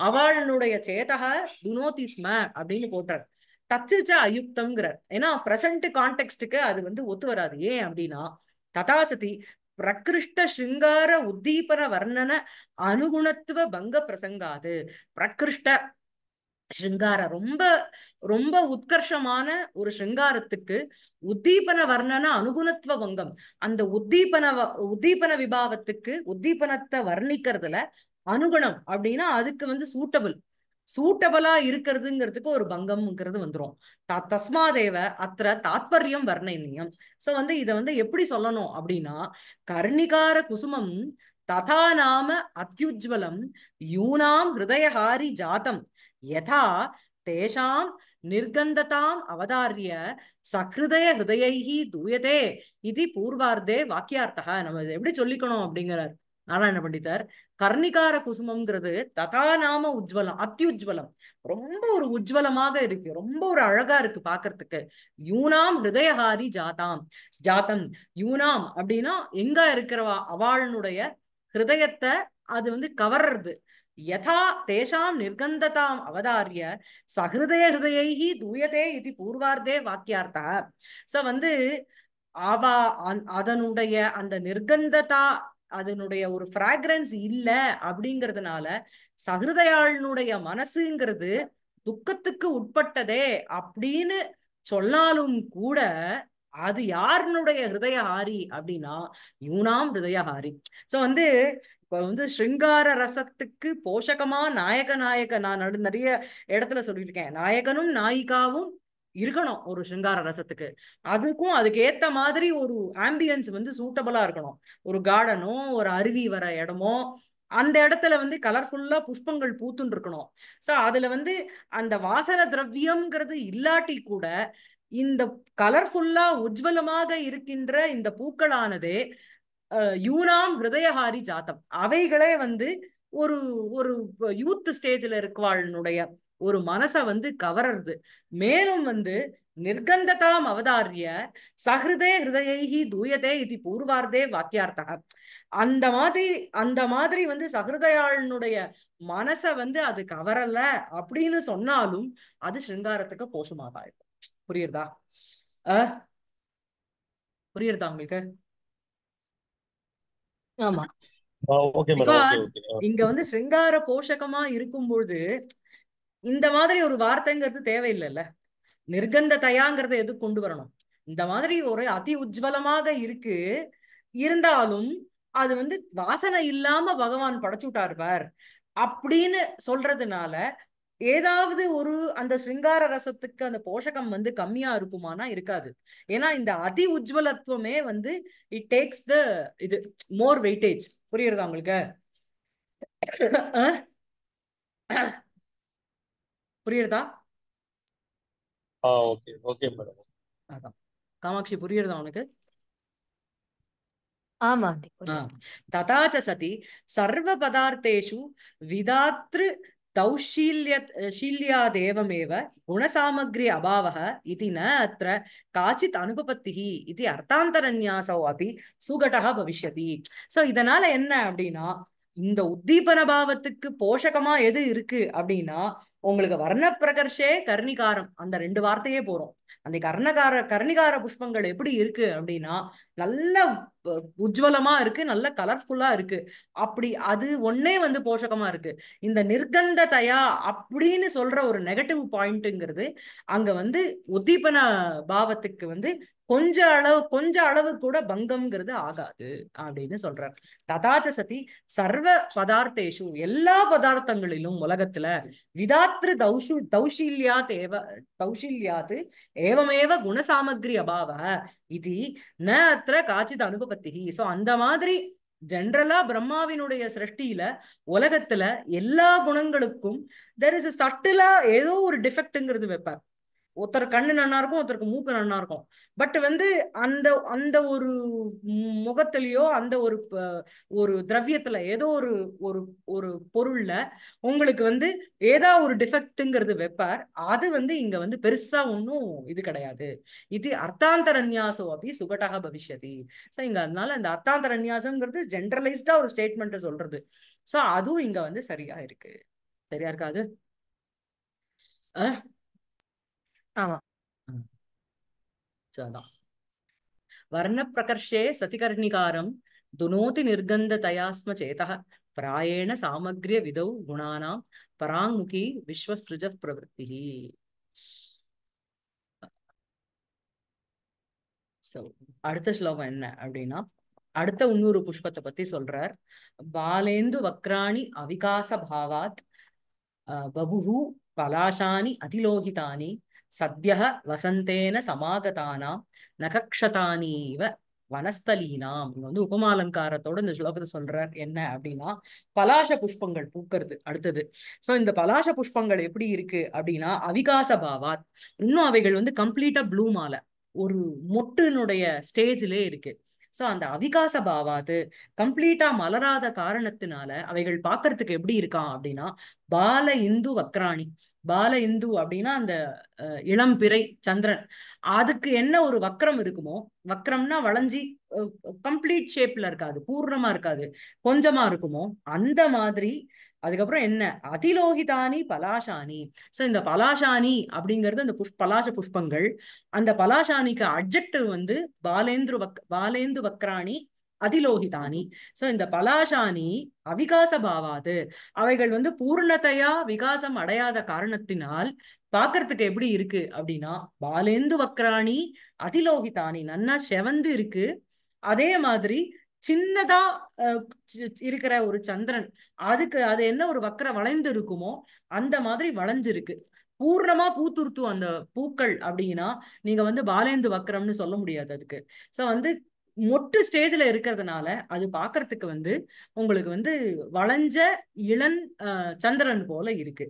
அவளுடைய சேதக துனோதிஸ்ம அப்படின்னு போட்டார் தச்சிச்ச அயுக்தம்ங்கிறார் ஏன்னா பிரசன்ட் கான்டெக்ட்டுக்கு அது வந்து ஒத்து வராது ஏன் அப்படின்னா ததாசதி பிரகிருஷ்ட ஸ்ருங்கார உத்தீபன வர்ணன அனுகுணத்துவ பங்க பிரசங்காது பிரகிருஷ்ட ஸ்ருங்கார ரொம்ப ரொம்ப உத்கர்ஷமான ஒரு ஸ்ருங்காரத்துக்கு உத்தீபன வர்ணன அனுகுணத்துவ பங்கம் அந்த உத்தீபன உத்தீபன விபாவத்துக்கு உத்தீபனத்தை வர்ணிக்கிறதுல அனுகுணம் அப்படின்னா அதுக்கு வந்து சூட்டபிள் சூட்டபிளா இருக்கிறதுங்கிறதுக்கு ஒரு பங்கம்ங்கிறது வந்துடும் தஸ்மாதேவ அத்திர தாத்பரியம் வர்ணனியம் சோ வந்து இதை வந்து எப்படி சொல்லணும் அப்படின்னா கர்ணிகார குசுமம் ததா நாம அத்தியுஜ்வலம் யூனாம் ஹிருதயஹாரி ஜாதம் யதா தேஷாம் நிர்கந்ததாம் அவதாரிய சகிருதய ஹிருதயி தூயதே இது பூர்வார்த்தே வாக்கியார்த்தகா நம்ம எப்படி சொல்லிக்கணும் அப்படிங்கிறார் நாராயண பண்டிதர் கர்ணிகார குசுமம்ங்கிறது ததாநாம உஜ்வலம் அத்தியுஜ்வலம் ரொம்ப ஒரு உஜ்வலமாக இருக்கு ரொம்ப ஒரு அழகா இருக்கு பாக்குறதுக்கு யூனாம் ஹிருதயஹாரி ஜாதாம் ஜாதம் யூனாம் அப்படின்னா எங்க இருக்கிறவா அவளுடைய ஹிருதயத்தை அது வந்து கவர்றது யதா தேஷாம் நிர்கந்ததாம் அவதாரிய சஹிருதய ஹிருதயி தூயதே இது பூர்வார்த்தே வாக்கியார்த்தா சோ வந்து அவ அதனுடைய அந்த நிர்கந்ததா அதனுடைய ஒரு ஃப்ராக்ரன்ஸ் இல்ல அப்படிங்கறதுனால சகிருதையாளனுடைய மனசுங்கிறது துக்கத்துக்கு உட்பட்டதே அப்படின்னு சொன்னாலும் கூட அது யாருனுடைய ஹிருதயஹாரி அப்படின்னா இவனாம் ஹிருதயஹாரி சோ வந்து இப்ப வந்து ஸ்ருங்கார ரசத்துக்கு போஷகமா நாயக நாயக நான் நிறைய இடத்துல சொல்லியிருக்கேன் நாயகனும் நாயிகாவும் இருக்கணும் ஒரு சிங்கார ரசத்துக்கு அதுக்கும் அதுக்கு ஏத்த மாதிரி ஒரு ஆம்பியன்ஸ் வந்து சூட்டபிளா இருக்கணும் ஒரு கார்டனோ ஒரு அருவி வர இடமோ அந்த இடத்துல வந்து கலர்ஃபுல்லா புஷ்பங்கள் பூத்துன்னு இருக்கணும் சோ அதுல வந்து அந்த வாசன திரவியம்ங்கிறது இல்லாட்டி கூட இந்த கலர்ஃபுல்லா உஜ்வலமாக இருக்கின்ற இந்த பூக்களானது யூனாம் ஹிருதயஹாரி ஜாத்தம் அவைகளே வந்து ஒரு ஒரு யூத் ஸ்டேஜ்ல இருக்கவாளுடைய ஒரு மனசை வந்து கவர்றது மேலும் வந்து நிர்கந்ததாம் அவதாரிய சஹிருதே ஹிருதயைஹி தூயதே இது பூர்வார்த்தே வாக்கியார்த்தக அந்த மாதிரி அந்த மாதிரி வந்து சஹிருதயாளனுடைய மனச வந்து அது கவரல அப்படின்னு சொன்னாலும் அது சிருங்காரத்துக்கு போஷமாக இருக்கும் புரியுறதா அஹ் புரியுறதா உங்களுக்கு ஆமா இங்க வந்து சிருங்கார போஷகமா பொழுது இந்த மாதிரி ஒரு வார்த்தைங்கிறது தேவையில்லைல்ல நிர்கந்த தயாங்கிறத எது கொண்டு வரணும் இந்த மாதிரி ஒரு அதி உஜ்வலமாக இருக்கு இருந்தாலும் அது வந்து வாசனை இல்லாம பகவான் படைச்சு பார் அப்படின்னு சொல்றதுனால ஏதாவது ஒரு அந்த சிங்கார ரசத்துக்கு அந்த போஷகம் வந்து கம்மியா இருக்குமானா இருக்காது ஏன்னா இந்த அதி உஜ்வலத்துவமே வந்து இட் டேக்ஸ் த இது மோர் வெயிட்டேஜ் புரியுறதா உங்களுக்கு புரியுறதா காமாட்சி புரியுறதா உனக்கு ததாச்ச சதி சர்வ பதார்த்தேஷு விதாத்ரு தௌஷீல்யாதேவமேவ குணசாமக்ரி அபாவக இது ந அத்த காச்சித் இது அர்த்தாந்தரநியாசோ அப்படி சுகடக பவிஷதி சோ இதனால என்ன அப்படின்னா இந்த உத்தீபன பாவத்துக்கு போஷகமா எது இருக்கு அப்படின்னா உங்களுக்கு வர்ண பிரகர்ஷே கர்ணிகாரம் அந்த ரெண்டு வார்த்தையே போறோம் அந்த கர்ணகார கர்ணிகார புஷ்பங்கள் எப்படி இருக்கு அப்படின்னா நல்ல உஜ்வலமா இருக்கு நல்ல கலர்ஃபுல்லா இருக்கு அப்படி அது ஒன்னே வந்து போஷகமா இருக்கு இந்த நிர்கந்த தயா அப்படின்னு சொல்ற ஒரு நெகட்டிவ் பாயிண்ட்ங்கிறது அங்க வந்து உத்தீபன பாவத்துக்கு வந்து கொஞ்ச அளவு கொஞ்ச அளவு கூட பங்கம்ங்கிறது ஆகாது அப்படின்னு சொல்றார் ததாச்ச சதி சர்வ பதார்த்தேஷு எல்லா பதார்த்தங்களிலும் உலகத்துல விதாத்ரு தௌஷு தௌஷீல்யா தேவ தௌஷீல்யாது ஏவமேவ குணசாமகிரி அபாவ இது ந அத்த காட்சி அனுபவ உற்பத்தி சோ அந்த மாதிரி ஜென்ரலா பிரம்மாவினுடைய சிருஷ்டியில உலகத்துல எல்லா குணங்களுக்கும் தெர் இஸ் சட்டிலா ஏதோ ஒரு டிஃபெக்ட்ங்கிறது வைப்பார் ஒருத்தர் கண்ணு நன்னா இருக்கும் ஒருத்தருக்கு மூக்கு நன்னா இருக்கும் பட் வந்து அந்த அந்த ஒரு முகத்திலேயோ அந்த ஒரு ஒரு திரவியத்துல ஏதோ ஒரு ஒரு ஒரு பொருள்ல உங்களுக்கு வந்து ஏதா ஒரு டிஃபெக்ட்ங்கிறது வைப்பார் அது வந்து இங்க வந்து பெருசா ஒன்றும் இது கிடையாது இது அர்த்தாந்தரநியாசம் அப்படி சுகட்டாக பவிஷதி ஸோ இங்க அதனால அந்த அர்த்தாந்தரநியாசம்ங்கிறது ஜென்ரலைஸ்டா ஒரு ஸ்டேட்மெண்ட் சொல்றது ஸோ அதுவும் இங்க வந்து சரியா இருக்கு சரியா இருக்காது ஆஹ் ஆமா ம், சரிதான் वर्णप्रकर्षे सति कर्णिकारं दुनोति निर्गन्धतया स्म चेतः प्रायेण सामग्र्यविधौ गुणानां पराङ्मुखी विश्वसृजः प्रवृत्तिः சோ அடுத்த ஸ்லோகம் என்ன அப்படின்னா அடுத்த இன்னொரு புஷ்பத்தை பத்தி சொல்றார் பாலேந்து வக்ராணி அவிகாச பாவாத் பபுஹு பலாசானி அதிலோகிதானி சத்ய வசந்தேன சமாகதானாம் நகக்ஷதானீவ வனஸ்தலீனாம் இங்க வந்து உபமாலங்காரத்தோட இந்த ஸ்லோகத்தை சொல்றார் என்ன அப்படின்னா பலாச புஷ்பங்கள் பூக்கிறது அடுத்தது சோ இந்த பலாச புஷ்பங்கள் எப்படி இருக்கு அப்படின்னா அவிகாச பாவாத் இன்னும் அவைகள் வந்து கம்ப்ளீட்டா ப்ளூ மாலை ஒரு மொட்டினுடைய ஸ்டேஜ்லே இருக்கு சோ அந்த அவிகாச பாவாது கம்ப்ளீட்டா மலராத காரணத்தினால அவைகள் பாக்குறதுக்கு எப்படி இருக்கான் அப்படின்னா பால இந்து வக்ராணி பால இந்து அப்படின்னா அந்த இளம் பிறை சந்திரன் அதுக்கு என்ன ஒரு வக்கரம் இருக்குமோ வக்ரம்னா வளைஞ்சி கம்ப்ளீட் ஷேப்ல இருக்காது பூர்ணமா இருக்காது கொஞ்சமா இருக்குமோ அந்த மாதிரி அதுக்கப்புறம் என்ன அதிலோகிதானி பலாசானி சோ இந்த பலாஷானி அப்படிங்கிறது அந்த புஷ் பலாஷ புஷ்பங்கள் அந்த பலாஷானிக்கு அப்ஜெக்டிவ் வந்து பாலேந்து வக் பாலேந்து வக்ராணி அதிலோகிதானி சோ இந்த பலாஷானி அவிகாசபாவாது அவைகள் வந்து பூர்ணத்தையா விகாசம் அடையாத காரணத்தினால் பாக்குறதுக்கு எப்படி இருக்கு அப்படின்னா பாலேந்து வக்ராணி அதிலோகிதானி நன்னா செவந்து இருக்கு அதே மாதிரி சின்னதா இருக்கிற ஒரு சந்திரன் அதுக்கு அது என்ன ஒரு வக்கர வளைந்து இருக்குமோ அந்த மாதிரி வளைஞ்சிருக்கு பூர்ணமா பூத்துருத்தும் அந்த பூக்கள் அப்படின்னா நீங்க வந்து பாலேந்து வக்கரம்னு சொல்ல முடியாது அதுக்கு சோ வந்து மொட்டு ஸ்டேஜ்ல இருக்கிறதுனால அது பாக்குறதுக்கு வந்து உங்களுக்கு வந்து வளைஞ்ச இளன் சந்திரன் போல இருக்கு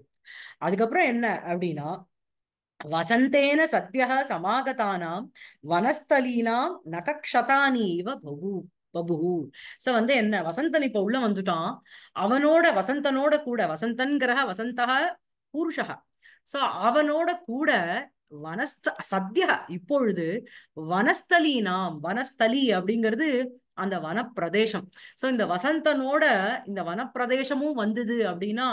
அதுக்கப்புறம் என்ன அப்படின்னா வசந்தேன சத்யா சமாகதானாம் வனஸ்தலீனாம் நகக்ஷதானி இவ பபு பபு சோ வந்து என்ன வசந்தன் இப்ப உள்ள வந்துட்டான் அவனோட வசந்தனோட கூட வசந்தன் கிரக வசந்தக பூருஷக சோ அவனோட கூட வனஸ்த சத்யா இப்பொழுது வனஸ்தலி நாம் வனஸ்தலி அப்படிங்கிறது அந்த வனப்பிரதேசம் ஸோ இந்த வசந்தனோட இந்த வனப்பிரதேசமும் வந்தது அப்படின்னா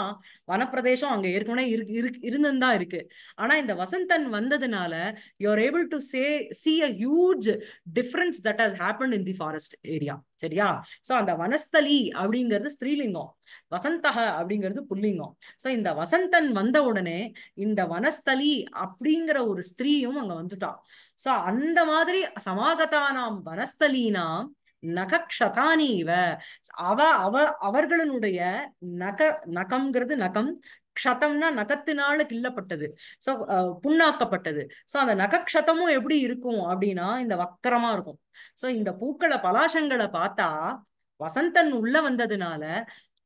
வனப்பிரதேசம் அங்கே ஏற்கனவே இரு இரு இருந்துதான் இருக்கு ஆனால் இந்த வசந்தன் வந்ததுனால you are able to say see a huge difference that has happen in the forest area சரியா ஸோ அந்த வனஸ்தலி அப்படிங்கிறது ஸ்ரீலிங்கம் வசந்தக அப்படிங்கிறது புல்லிங்கம் ஸோ இந்த வசந்தன் வந்த உடனே இந்த வனஸ்தலி அப்படிங்கிற ஒரு ஸ்திரீயும் அங்கே வந்துட்டான் ஸோ அந்த மாதிரி சமாகதானாம் வனஸ்தலினா நகக்ஷதானி இவ அவ அவ அவர்களுடைய நக நகம்ங்கிறது நகம் க்ஷதம்னா நகத்தினால கிள்ளப்பட்டது சோ புண்ணாக்கப்பட்டது சோ அந்த நகக்ஷதமும் எப்படி இருக்கும் அப்படின்னா இந்த வக்கரமா இருக்கும் சோ இந்த பூக்களை பலாசங்களை பார்த்தா வசந்தன் உள்ள வந்ததுனால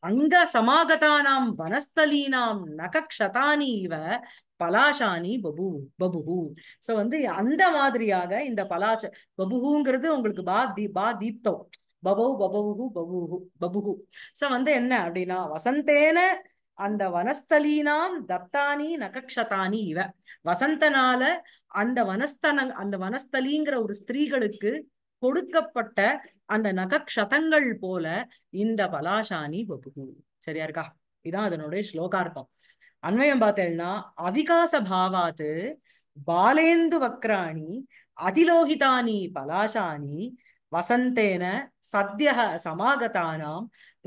அங்க சமாகதானாம் வனஸ்தலீனாம் நகக்ஷதானி இவ பலாஷானி பபு பபுகு சோ வந்து அந்த மாதிரியாக இந்த பலாஷ பபுகுங்கிறது உங்களுக்கு பா தீ பா தீப்தம் பபவு பபவுகு பபுஹு பபுஹு சோ வந்து என்ன அப்படின்னா வசந்தேன அந்த வனஸ்தலீனாம் தத்தானி நகக்ஷதானி இவ வசந்தனால அந்த வனஸ்தன அந்த வனஸ்தலிங்கிற ஒரு ஸ்திரீகளுக்கு கொடுக்கப்பட்ட அந்த நகக்ஷதங்கள் போல இந்த பலாசானி வபுகு சரியா இருக்கா இதான் அதனுடைய ஸ்லோகார்த்தம் அன்வயம் பார்த்தேன்னா அவிகாச பாவாத்து பாலேந்து வக்ராணி அதிலோகிதானி பலாசானி வசந்தேன சத்ய சமாகதானாம்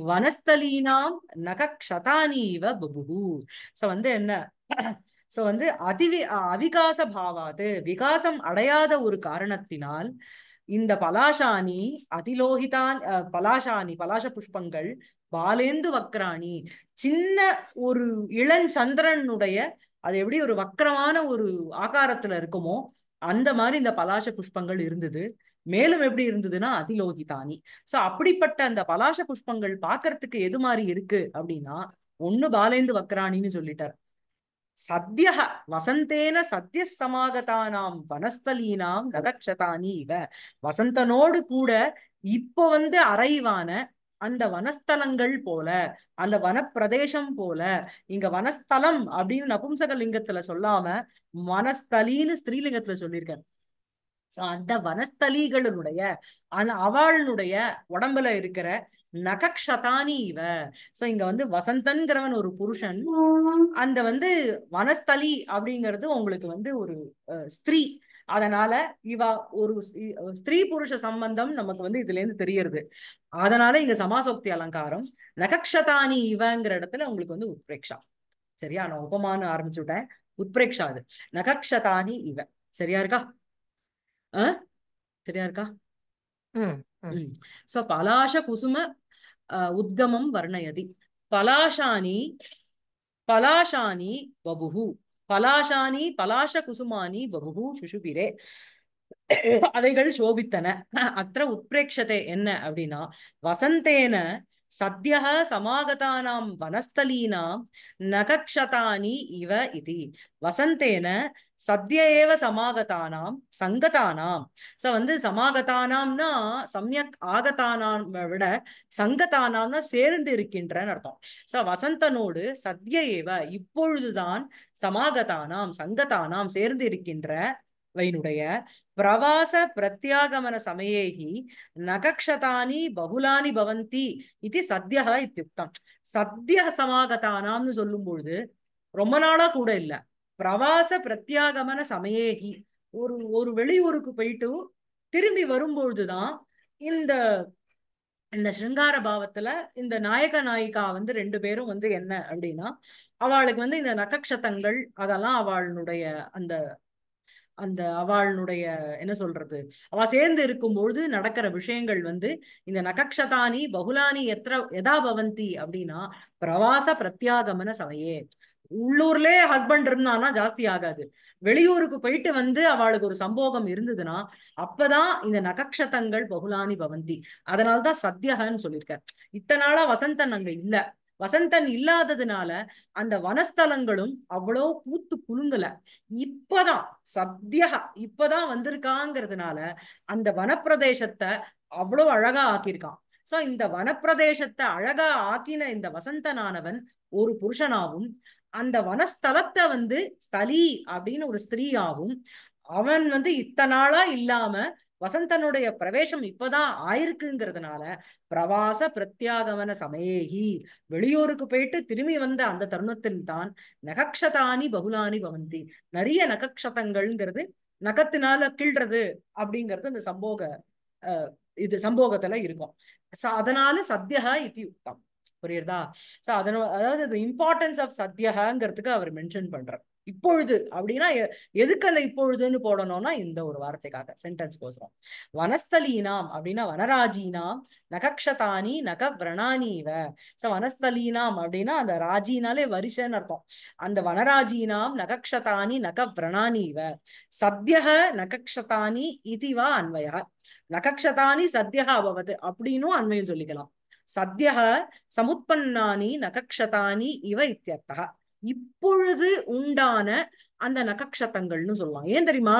வனஸ்தலீனாம் நகக்ஷதானி இவ சோ வந்து என்ன சோ வந்து அதிவி அவிகாச பாவாது விகாசம் அடையாத ஒரு காரணத்தினால் இந்த பலாஷானி அதிலோகிதான் பலாஷானி பலாஷ புஷ்பங்கள் பாலேந்து வக்ராணி சின்ன ஒரு இளஞ்சந்திரனுடைய அது எப்படி ஒரு வக்கரமான ஒரு ஆகாரத்துல இருக்குமோ அந்த மாதிரி இந்த பலாச புஷ்பங்கள் இருந்தது மேலும் எப்படி இருந்ததுன்னா அதிலோகிதானி சோ அப்படிப்பட்ட அந்த பலாச புஷ்பங்கள் பாக்குறதுக்கு எது மாதிரி இருக்கு அப்படின்னா ஒண்ணு பாலேந்து வக்ராணின்னு சொல்லிட்டார் சத்ய வசந்தேன சத்ய சமாகதானாம் வனஸ்தலீனாம் நதக்ஷதானி இவ வசந்தனோடு கூட இப்போ வந்து அறைவான அந்த வனஸ்தலங்கள் போல அந்த வனப்பிரதேசம் போல இங்க வனஸ்தலம் அப்படின்னு நபும்சக லிங்கத்துல சொல்லாம வனஸ்தலின்னு ஸ்ரீலிங்கத்துல சொல்லியிருக்காரு அந்த வனஸ்தலிகளுடைய அவளுடைய உடம்புல இருக்கிற நகக்ஷதானி இவ சோ இங்க வந்து வசந்தன்கிறவன் ஒரு புருஷன் அந்த வந்து வனஸ்தலி அப்படிங்கிறது உங்களுக்கு வந்து ஒரு ஸ்திரீ அதனால இவ ஒரு ஸ்திரீ புருஷ சம்பந்தம் நமக்கு வந்து இதுல இருந்து தெரியறது அதனால இங்க சமாசோக்தி அலங்காரம் நகக்ஷதானி இவங்கிற இடத்துல உங்களுக்கு வந்து உத்ரேக்ஷா சரியா நான் ஆரம்பிச்சு ஆரம்பிச்சுட்டேன் உத்ரேக்ஷா அது நகக்ஷதானி இவ சரியா இருக்கா சரியா இருக்கா சோ பலாஷ குசும உத்கமம் வர்ணயதி பலாஷானி பலாஷானி பபுஹு பலாஷானி பலாஷ குசுமானி பபுஹு சுஷுபிரே அவைகள் சோபித்தன அத்த உட்பிரேட்சத்தை என்ன அப்படின்னா வசந்தேன சத்யக சமாகதானாம் வனஸ்தலீனாம் நகக்ஷதானி இவ இது வசந்தேன சத்ய ஏவ சமாகதானாம் சங்கதானாம் சோ வந்து சமாகதானாம்னா சமயக் ஆகதானாம் விட சங்கதானாம்னா சேர்ந்து இருக்கின்றன்னு அர்த்தம் சோ வசந்தனோடு சத்ய ஏவ இப்பொழுதுதான் சமாகதானாம் சங்கதானாம் சேர்ந்து இருக்கின்ற வைனுடைய பிரவாச பிரத்யாகமன சமயேகி நகக்ஷதானி பகுலானி பவந்தி இது சத்தியகா இத்தியுக்தம் சத்திய சமாகதானாம்னு சொல்லும் பொழுது ரொம்ப நாளா கூட இல்ல பிரவாச பிரத்யாகமன சமயேகி ஒரு ஒரு வெளியூருக்கு போயிட்டு திரும்பி வரும்பொழுதுதான் இந்த இந்த ஸ்ருங்கார பாவத்துல இந்த நாயக நாயிகா வந்து ரெண்டு பேரும் வந்து என்ன அப்படின்னா அவளுக்கு வந்து இந்த நகக்ஷதங்கள் அதெல்லாம் அவளுடைய அந்த அந்த அவளுடைய என்ன சொல்றது அவ சேர்ந்து இருக்கும்பொழுது நடக்கிற விஷயங்கள் வந்து இந்த நகக்ஷதானி பகுலானி எத்த எதா பவந்தி அப்படின்னா பிரவாச பிரத்யாகமன சமையே உள்ளூர்லயே ஹஸ்பண்ட் இருந்தானா ஜாஸ்தி ஆகாது வெளியூருக்கு போயிட்டு வந்து அவளுக்கு ஒரு சம்போகம் இருந்ததுன்னா அப்பதான் இந்த நகக்ஷதங்கள் பகுலானி பவந்தி அதனால்தான் சத்யகன்னு சொல்லியிருக்க இத்தனால நாளா வசந்தன் அங்க இல்லை வசந்தன் இல்லாததுனால அந்த வனஸ்தலங்களும் அவ்வளோ பூத்து குலுங்கல இப்பதான் சத்தியா இப்பதான் வந்திருக்காங்கிறதுனால அந்த வனப்பிரதேசத்தை அவ்வளோ அழகா ஆக்கியிருக்கான் சோ இந்த வனப்பிரதேசத்தை அழகா ஆக்கின இந்த வசந்தனானவன் ஒரு புருஷனாவும் அந்த வனஸ்தலத்தை வந்து ஸ்தலி அப்படின்னு ஒரு ஸ்திரீயாவும் அவன் வந்து இத்தனை நாளா இல்லாம வசந்தனுடைய பிரவேசம் இப்பதான் ஆயிருக்குங்கிறதுனால பிரவாச பிரத்யாகமன சமயேகி வெளியூருக்கு போயிட்டு திரும்பி வந்த அந்த தருணத்தில் தான் நகக்ஷதானி பகுலானி பவந்தி நிறைய நகக்ஷதங்கள்ங்கிறது நகத்தினால கிழ்றது அப்படிங்கிறது அந்த சம்போக இது சம்போகத்துல இருக்கும் அதனால சத்தியகா இத்தி உத்தம் புரியுறதா சோ அதனால அதாவது இம்பார்ட்டன்ஸ் ஆஃப் சத்தியகாங்கிறதுக்கு அவர் மென்ஷன் பண்றார் இப்பொழுது அப்படின்னா எதுக்கு அந்த இப்பொழுதுன்னு போடணும்னா இந்த ஒரு வார்த்தைக்காக சென்டென்ஸ் போசுறோம் வனஸ்தலீனாம் அப்படின்னா வனராஜீனாம் நகக்ஷதானி நக விரணானீவ சோ வனஸ்தலீனாம் அப்படின்னா அந்த ராஜினாலே வரிசன்னு அர்த்தம் அந்த வனராஜீனாம் நகக்ஷதானி நக விரணானீவ சத்யக நகக்ஷதானி இதுவா அன்வய நகக்ஷதானி சத்யக அபவது அப்படின்னு அன்வயம் சொல்லிக்கலாம் சத்யக சமுத்பன்னானி நகக்ஷதானி இவ இத்தியர்த்தகா இப்பொழுது உண்டான அந்த நகக்ஷத்தங்கள்னு சொல்லலாம் ஏன் தெரியுமா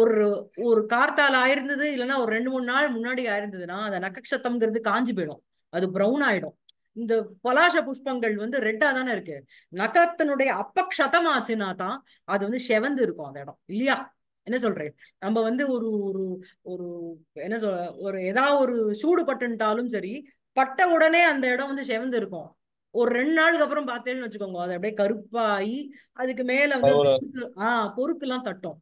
ஒரு ஒரு கார்த்தால் ஆயிருந்தது இல்லைன்னா ஒரு ரெண்டு மூணு நாள் முன்னாடி ஆயிருந்ததுன்னா அந்த நகக்ஷத்தம்ங்கிறது காஞ்சி போயிடும் அது ப்ரௌன் ஆயிடும் இந்த பலாச புஷ்பங்கள் வந்து ரெட்டா தானே இருக்கு நகத்தினுடைய அப்பக்ஷதம் ஆச்சுன்னா தான் அது வந்து செவந்து இருக்கும் அந்த இடம் இல்லையா என்ன சொல்றேன் நம்ம வந்து ஒரு ஒரு ஒரு என்ன சொல் ஒரு ஏதாவது ஒரு சூடு பட்டுன்ட்டாலும் சரி பட்ட உடனே அந்த இடம் வந்து செவந்து இருக்கும் ஒரு ரெண்டு நாளுக்கு அப்புறம் பார்த்தேன்னு வச்சுக்கோங்க அது அப்படியே கருப்பாயி அதுக்கு மேல வந்து ஆஹ் பொறுக்கு எல்லாம் தட்டும்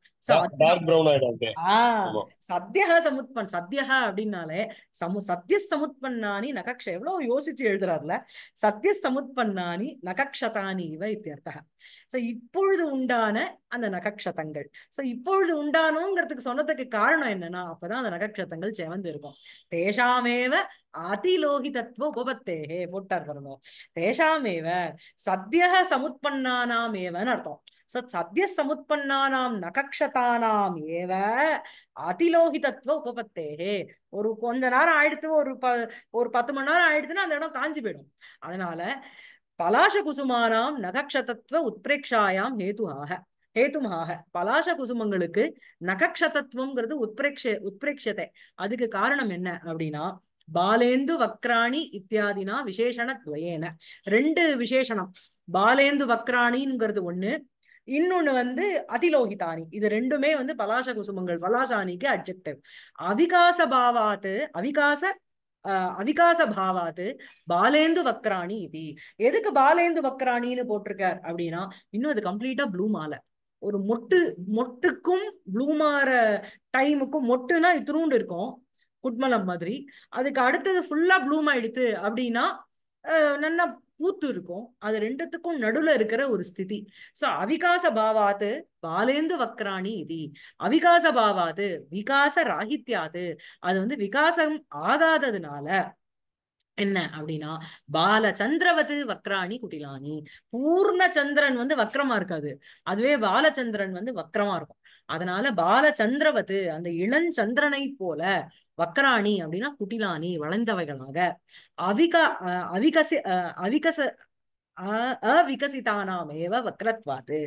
சத்யகா சமுத்பன் சத்யகா அப்படின்னாலே சமு சத்ய சமுத்பன்னானி நகக்ஷ எவ்வளவு யோசிச்சு எழுதுறாருல சத்ய சமுத்பன்னானி நகக்ஷதானி இவ இத்தியர்த்தக சோ இப்பொழுது உண்டான அந்த நகக்ஷதங்கள் சோ இப்பொழுது உண்டானோங்கிறதுக்கு சொன்னதுக்கு காரணம் என்னன்னா அப்பதான் அந்த நகக்ஷதங்கள் சேவந்து இருக்கும் தேஷாமேவ அதிலோகிதத்துவ உபபத்தேகே போட்டார் பாருங்க தேஷாமேவ சத்திய சமுத்பன்னானாம் ஏவன்னு அர்த்தம் சத்திய சமுத்பன்னானாம் நகக்ஷதானாம் ஏவ அதிலோகிதத்துவ உபபத்தேகே ஒரு கொஞ்ச நேரம் ஆயிடுத்து ஒரு ப ஒரு பத்து மணி நேரம் ஆயிடுத்துன்னா அந்த இடம் காஞ்சி போயிடும் அதனால பலாச குசுமானாம் நகக்ஷதத்துவ உத்பிரேக்ஷாயாம் ஹேதுவாக ஹேத்துமாக பலாச குசுமங்களுக்கு நகக்ஷதத்துவம்ங்கிறது உத்பிரேக்ஷ உத்பிரேக்ஷத்தை அதுக்கு காரணம் என்ன அப்படின்னா பாலேந்து வக்ராணி இத்தியாதினா விசேஷணத்வயேன ரெண்டு விசேஷணம் பாலேந்து வக்ராணிங்கிறது ஒண்ணு இன்னொன்னு வந்து அதிலோகிதானி இது ரெண்டுமே வந்து பலாச குசுமங்கள் பலாசானிக்கு அப்ஜெக்டிவ் அவிகாச பாவாத்து அவிகாச அவிகாச பாவாது பாலேந்து வக்ராணி இது எதுக்கு பாலேந்து வக்ராணின்னு போட்டிருக்கார் அப்படின்னா இன்னும் அது கம்ப்ளீட்டா ப்ளூ மாலை ஒரு மொட்டு மொட்டுக்கும் ப்ளூ மாற டைமுக்கும் மொட்டுனா இத்திரூண்டு இருக்கும் குட்மலம் மாதிரி அதுக்கு அடுத்தது ஃபுல்லா ப்ளூம் ஆயிடுது அப்படின்னா நல்லா பூத்து இருக்கும் அது ரெண்டுத்துக்கும் நடுவுல இருக்கிற ஒரு ஸ்திதி சோ அவிகாச பாவாது பாலேந்து வக்ராணி இது அவிகாச பாவாது விகாச ராகித்யாது அது வந்து விகாசம் ஆகாததுனால என்ன அப்படின்னா பால சந்திரவது வக்ராணி குட்டிலானி பூர்ண சந்திரன் வந்து வக்கரமா இருக்காது அதுவே பாலச்சந்திரன் வந்து வக்கரமா இருக்கும் அதனால பாலச்சந்திரவது அந்த இளஞ்சந்திரனை போல வக்ராணி அப்படின்னா குட்டிலானி வளர்ந்தவைகளாக அவிக அவிகசி அவிகச அவிகசிதானாமேவ வக்ரத்வாது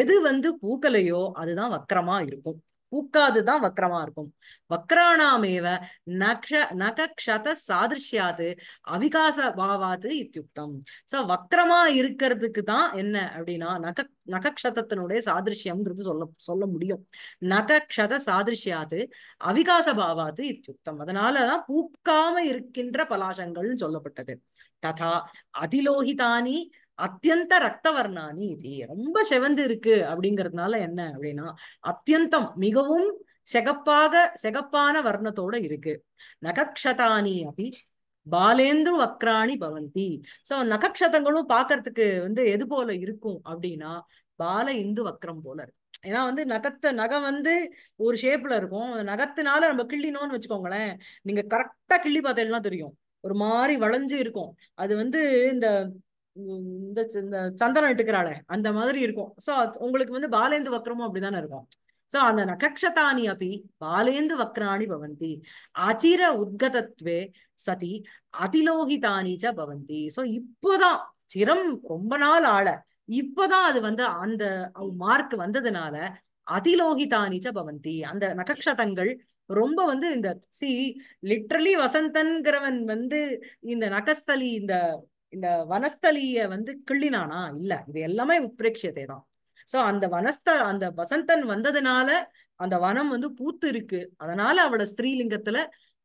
எது வந்து பூக்கலையோ அதுதான் வக்கரமா இருக்கும் பூக்காதுதான் வக்கரமா இருக்கும் வக்ராணாமேவ நக்ஷ நகக்ஷத சாதிருஷ்யாது அவிகாச பாவாது இத்தியுக்தம் சோ வக்கரமா இருக்கிறதுக்கு தான் என்ன அப்படின்னா நக நகக்ஷதத்தினுடைய சாதிருஷ்யம்ங்கிறது சொல்ல சொல்ல முடியும் நகக்ஷத சாதிருஷ்யாது அவிகாச பாவாது இத்தியுக்தம் அதனாலதான் பூக்காம இருக்கின்ற பலாசங்கள்னு சொல்லப்பட்டது ததா அதிலோகிதானி அத்தியந்த ரத்தவர்ணானி இது ரொம்ப செவந்து இருக்கு அப்படிங்கிறதுனால என்ன அப்படின்னா அத்தியந்தம் மிகவும் செகப்பாக செகப்பான வர்ணத்தோட இருக்கு நகக்ஷதானி அப்படி பாலேந்து வக்ராணி பவந்தி சோ நகக்ஷதங்களும் பாக்குறதுக்கு வந்து எது போல இருக்கும் அப்படின்னா பால இந்து வக்ரம் போல இருக்கு ஏன்னா வந்து நகத்தை நகை வந்து ஒரு ஷேப்ல இருக்கும் நகத்தினால நம்ம கிள்ளினோம்னு வச்சுக்கோங்களேன் நீங்க கரெக்டா கிள்ளி பார்த்தேன்னா தெரியும் ஒரு மாதிரி வளைஞ்சு இருக்கும் அது வந்து இந்த இந்த சந்தனம் எட்டுக்கிறாளே அந்த மாதிரி இருக்கும் சோ உங்களுக்கு வந்து பாலேந்து வக்ரமும் அப்படிதானே இருக்கும் சோ அந்த நகக்ஷதானி அப்படி பாலேந்து வக்ராணி பவந்தி அச்சிர உத்கதத்வே சதி அதிலோகிதானி ச பவந்தி சோ இப்போதான் சிரம் ரொம்ப நாள் ஆள இப்பதான் அது வந்து அந்த மார்க் வந்ததுனால அதிலோகிதானிச்ச பவந்தி அந்த நகக்ஷதங்கள் ரொம்ப வந்து இந்த சி லிட்ரலி வசந்தன்கிறவன் வந்து இந்த நகஸ்தலி இந்த இந்த வனஸ்தலிய வந்து கிள்ளினானா இல்ல இது எல்லாமே உத்பிரேட்சியத்தை தான் சோ அந்த வனஸ்த அந்த வசந்தன் வந்ததுனால அந்த வனம் வந்து பூத்து இருக்கு அதனால அவட ஸ்ரீலிங்கத்துல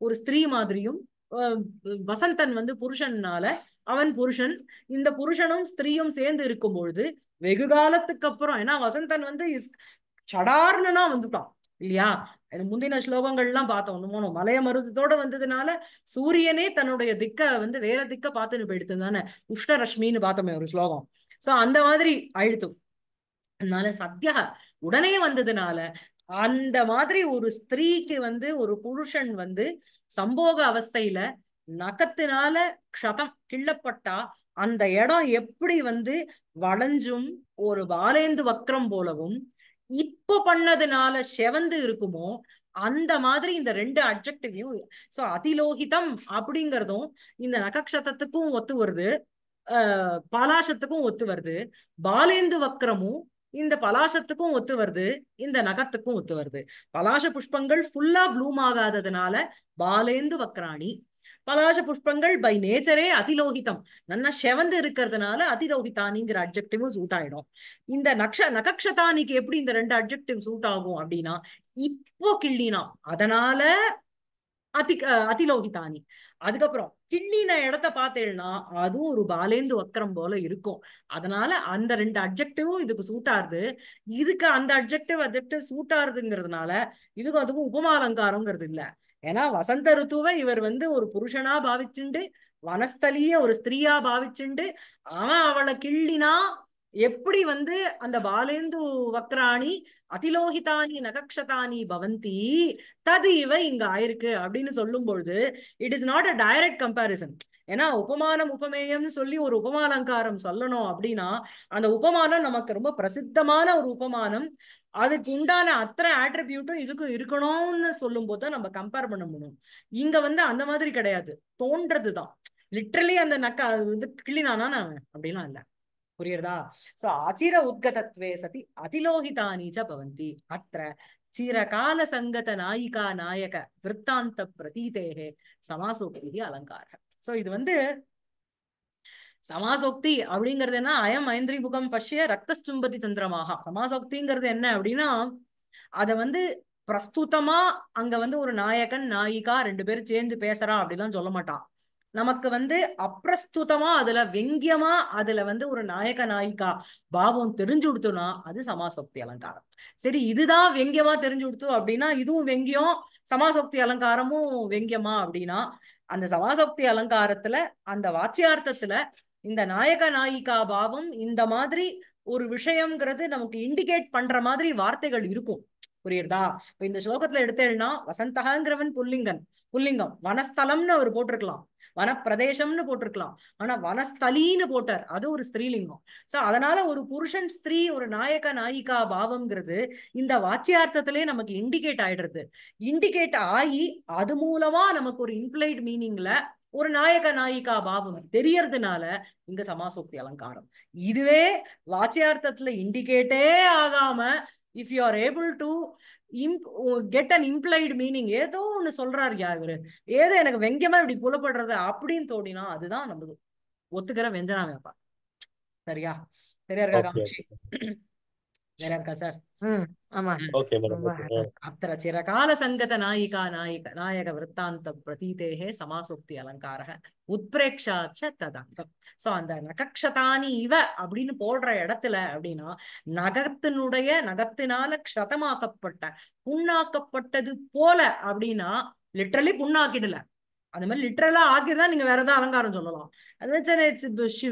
ஒரு ஸ்திரீ மாதிரியும் வசந்தன் வந்து புருஷன்னால அவன் புருஷன் இந்த புருஷனும் ஸ்திரீயும் சேர்ந்து இருக்கும் பொழுது வெகு காலத்துக்கு அப்புறம் ஏன்னா வசந்தன் வந்து சடார்னுனா வந்துட்டான் இல்லையா முந்தின ஸ்லோகங்கள் எல்லாம் பார்த்தோம் இன்னும் மலைய மருதத்தோட வந்ததுனால சூரியனே தன்னுடைய திக்க வந்து வேற திக்க பார்த்துன்னு போயிடுத்து தானே உஷ்ணரஷ்மின்னு பார்த்தோமே ஒரு ஸ்லோகம் சோ அந்த மாதிரி அழுத்தும் அதனால சத்தியா உடனே வந்ததுனால அந்த மாதிரி ஒரு ஸ்திரீக்கு வந்து ஒரு புருஷன் வந்து சம்போக அவஸ்தையில நகத்தினால க்ஷதம் கிள்ளப்பட்டா அந்த இடம் எப்படி வந்து வளைஞ்சும் ஒரு வாலேந்து வக்ரம் போலவும் இப்போ பண்ணதுனால செவந்து இருக்குமோ அந்த மாதிரி இந்த ரெண்டு அப்ஜெக்டிவையும் சோ அதிலோகிதம் அப்படிங்கிறதும் இந்த நகக்ஷதத்துக்கும் ஒத்து வருது பலாசத்துக்கும் ஒத்து வருது பாலேந்து வக்ரமும் இந்த பலாசத்துக்கும் ஒத்து வருது இந்த நகத்துக்கும் ஒத்து வருது பலாச புஷ்பங்கள் ஃபுல்லா ப்ளூம் ஆகாததுனால பாலேந்து வக்ராணி பலாஷ புஷ்பங்கள் பை நேச்சரே அதிலோகிதம் நல்லா செவந்து இருக்கிறதுனால அதிலோகிதானிங்கிற அப்ஜெக்டிவும் சூட் ஆயிடும் இந்த நக்ஷ நகக்ஷதானிக்கு எப்படி இந்த ரெண்டு அப்ஜெக்டிவ் சூட் ஆகும் அப்படின்னா இப்போ கிள்ளினா அதனால அதி அதிலோகிதானி அதுக்கப்புறம் கிள்ளின இடத்த பார்த்தேன்னா அதுவும் ஒரு பாலேந்து வக்கரம் போல இருக்கும் அதனால அந்த ரெண்டு அப்ஜெக்டிவும் இதுக்கு சூட் ஆறுது இதுக்கு அந்த அப்ஜெக்டிவ் அப்ஜெக்டிவ் சூட் ஆறுதுங்கிறதுனால இதுக்கும் அதுக்கும் உபமாலங்காரங்கிறது இல்லை ஏன்னா வசந்த ருத்துவை இவர் வந்து ஒரு புருஷனா பாவிச்சுண்டு வனஸ்தலிய ஒரு ஸ்திரீயா பாவிச்சுண்டு அவன் அவளை கிள்ளினா எப்படி வந்து அந்த பாலேந்து வக்ராணி அதிலோகிதானி நகக்ஷதானி பவந்தி தது இவ இங்க ஆயிருக்கு அப்படின்னு சொல்லும் பொழுது it is not a direct comparison ஏன்னா உபமானம் உபமேயம்னு சொல்லி ஒரு உபமாலங்காரம் சொல்லணும் அப்படின்னா அந்த உபமானம் நமக்கு ரொம்ப பிரசித்தமான ஒரு உபமானம் அதுக்கு உண்டான அத்தனை ஆட்ரிபியூட்டும் இதுக்கும் இருக்கணும்னு சொல்லும் போது நம்ம கம்பேர் பண்ண முடியும் இங்க வந்து அந்த மாதிரி கிடையாது தோன்றது தான் லிட்ரலி அந்த நக்க வந்து கிளினானா நான் அப்படிலாம் இல்லை புரியுறதா சோ அச்சிர உத்கதத்வே சதி ச பவந்தி அத்த சிரகால சங்கத நாயிகா நாயக விற்தாந்த பிரதீதேகே சமாசோக்தி அலங்கார சோ இது வந்து சமாசோக்தி அப்படிங்கிறது என்ன அயம் ஐந்திரி புகம் பஷ்ய ரத்த சும்பதி சந்திரமாக சமாசோக்திங்கிறது என்ன அப்படின்னா அதை வந்து பிரஸ்துத்தமா அங்க வந்து ஒரு நாயகன் நாயிகா ரெண்டு பேரும் சேர்ந்து பேசுறா அப்படிலாம் சொல்ல மாட்டான் நமக்கு வந்து அப்பிரஸ்துதமா அதுல வெங்கியமா அதுல வந்து ஒரு நாயக நாயிகா பாவம் தெரிஞ்சு கொடுத்தோம்னா அது சமாசக்தி அலங்காரம் சரி இதுதான் வெங்கியமா தெரிஞ்சு கொடுத்தோம் அப்படின்னா இதுவும் வெங்கியம் சமாசக்தி அலங்காரமும் வெங்கியமா அப்படின்னா அந்த சமாசக்தி அலங்காரத்துல அந்த வாச்சியார்த்தத்துல இந்த நாயக நாயிகா பாவம் இந்த மாதிரி ஒரு விஷயம்ங்கிறது நமக்கு இண்டிகேட் பண்ற மாதிரி வார்த்தைகள் இருக்கும் புரியுறதா இப்ப இந்த ஸ்லோகத்துல எடுத்தேன்னா வசந்தகாங்கிறவன் புல்லிங்கன் புல்லிங்கம் வனஸ்தலம்னு அவர் போட்டிருக்கலாம் வனப்பிரதேசம்னு போட்டிருக்கலாம் ஆனா வனஸ்தலின்னு போட்டார் அது ஒரு ஸ்திரீலிங்கம் சோ அதனால ஒரு புருஷன் ஸ்திரீ ஒரு நாயக நாயிகா பாவம்ங்கிறது இந்த வாச்சியார்த்தத்திலே நமக்கு இண்டிகேட் ஆயிடுறது இண்டிகேட் ஆகி அது மூலமா நமக்கு ஒரு இன்ப்ளைட் மீனிங்ல ஒரு நாயக நாயிகா பாவம் தெரியறதுனால இங்க சமாசோக்தி அலங்காரம் இதுவே வாச்சியார்த்தத்துல இண்டிகேட்டே ஆகாம if you are able to get an implied meaning ஏதோ ஒண்ணு சொல்றாரு யா இவரு ஏதோ எனக்கு வெங்கமா இப்படி புலப்படுறது அப்படின்னு தோணினா அதுதான் நம்மளுக்கு ஒத்துக்கிற வெஞ்சனா வேப்பா சரியா சரியா இருக்கா காமிச்சு வேற இருக்கா சங்கத நாயிகா நாயிக நாயக விற்த்தாந்த பிரதீதேகே சமாசோக்தி அலங்காரக உத்பிரேக்ஷாச்ச ததாந்தம் சோ அந்த நகக்ஷதானி இவ அப்படின்னு போடுற இடத்துல அப்படின்னா நகத்தினுடைய நகத்தினால க்ஷதமாக்கப்பட்ட புண்ணாக்கப்பட்டது போல அப்படின்னா லிட்ரலி புண்ணாக்கிடல அந்த மாதிரி லிட்ரலா ஆக்கிதான் நீங்க வேற ஏதாவது அலங்காரம் சொல்லலாம் அது இட்ஸ்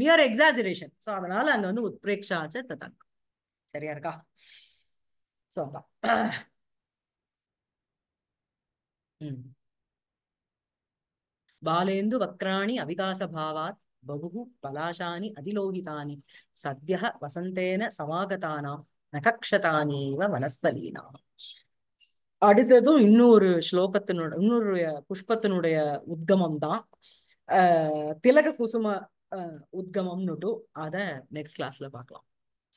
மியர் எக்ஸாஜரேஷன் சோ அதனால அங்க வந்து உத்பிரேக்ஷாச்ச ததாந்தம் சரியா இருக்கா ஸோ ம் బాలేందు వక్రాణి అవికాస భావాత్ బహు పలాశాని అధిలోహితాని సద్య వసంతేన సమాగతానాం నకక్షతానేవ அடுத்ததும் இன்னொரு ஸ்லோகத்தினுடைய இன்னொரு புஷ்பத்தினுடைய உத்கமம் தான் திலக குசும உத்கமம்னுட்டு அதை நெக்ஸ்ட் கிளாஸ்ல பார்க்கலாம்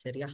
சரியா